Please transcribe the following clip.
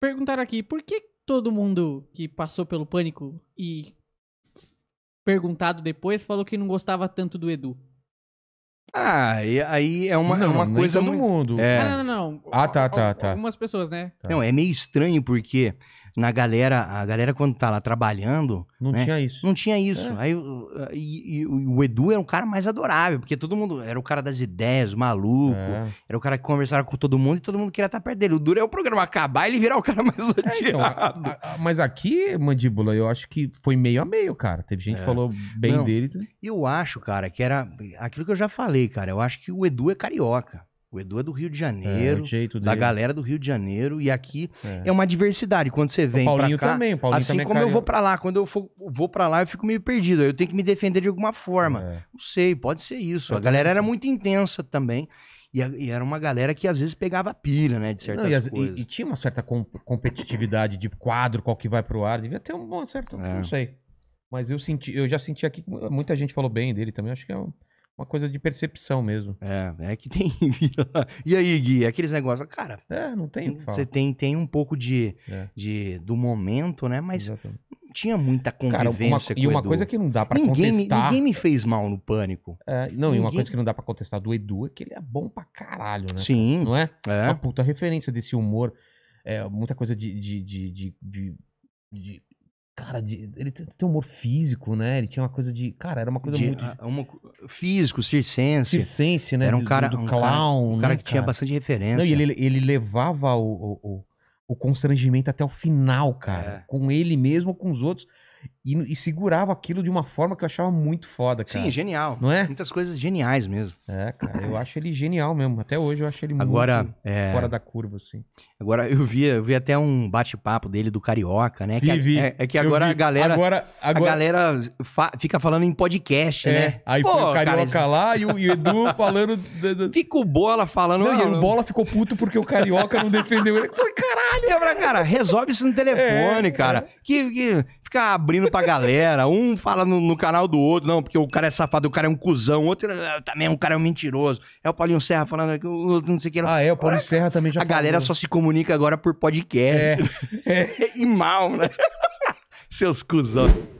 Perguntaram aqui, por que todo mundo que passou pelo pânico e perguntado depois falou que não gostava tanto do Edu? Ah, e aí é uma, não, é uma não coisa. no muito... mundo. Ah, é... Ah, não, não, não. Ah, tá, tá, tá. Algumas pessoas, né? Não, é meio estranho porque na galera, a galera quando tá lá trabalhando. Não né? tinha isso. Não tinha isso. É. Aí, e, e, o Edu era um cara mais adorável, porque todo mundo. Era o cara das ideias, maluco. É. Era o cara que conversava com todo mundo e todo mundo queria estar perto dele. O duro é o programa acabar e ele virar o cara mais odiado. É, então, a, a, a, mas aqui, mandíbula, eu acho que foi meio a meio, cara. Teve gente que é. falou bem não, dele. Eu acho, cara, que era aquilo que eu já falei, cara. Eu acho que o Edu é carioca. O Edu é do Rio de é, Janeiro, é, da galera do Rio de Janeiro, e aqui é, é uma diversidade. Quando você vem para cá, também, assim como eu vou para lá, quando eu for, vou para lá, eu fico meio perdido. Eu tenho que me defender de alguma forma. É. Não sei, pode ser isso. Eu a galera era muito intensa também. E, e, era uma galera que às vezes pegava pilha, né, de certas Não, e, as, coisas. E, e, tinha uma certa competitividade de quadro, qual que vai pro ar. Devia ter um bom certo, é. não sei. Mas eu senti, eu já senti aqui, muita gente falou bem dele também. Acho que é um uma coisa de percepção mesmo. É, é que tem. e aí, Gui, aqueles negócios. Cara. É, não tem. Você tem, tem um pouco de, é. de do momento, né? Mas Exatamente. não tinha muita convivência Cara, uma, E uma coisa que não dá pra ninguém contestar. Me, ninguém me fez mal no pânico. É, não, ninguém... e uma coisa que não dá pra contestar do Edu é que ele é bom pra caralho, né? Sim. Não é? É. é uma puta referência desse humor. É, muita coisa de, de, de, de, de cara, de, ele tem um humor físico, né? Ele tinha uma coisa de. Cara, era uma coisa de, muito. A, ah, uma, físico, circense. Circense, né? Era um cara. Do, do um clown. Cara, um cara né, que cara. tinha bastante referência. Não, e ele, ele levava o, o o constrangimento até o final, cara. É. Com ele mesmo, com os outros. E, e, segurava aquilo de uma forma que eu achava muito foda, cara. Sim, genial. Não é? Muitas coisas geniais mesmo. É, cara. Eu acho ele genial mesmo. Até hoje eu acho ele Agora, muito é... fora da curva, assim. Agora, eu vi, eu vi até um bate-papo dele do Carioca, né? Vi, que, vi. É, é, que agora a galera, agora, agora... a galera fa fica falando em podcast, é. né? Aí Pô, foi o Carioca cara, lá e o, e o, Edu falando... Fica o Bola falando... Não, não, e o Bola ficou puto porque o Carioca não defendeu ele. Eu falei, eu falei, cara, resolve isso no telefone, é, cara. É. Que, que fica abrindo pra galera. Um fala no, no, canal do outro, não, porque o cara é safado, o cara é um cuzão. O outro ah, também é um cara é um mentiroso. É o Paulinho Serra falando que o outro não sei o que lá. Ah, é, o Paulinho Serra também já A falou. galera só se comunica agora por podcast. É. é. e mal, né? Seus cuzão.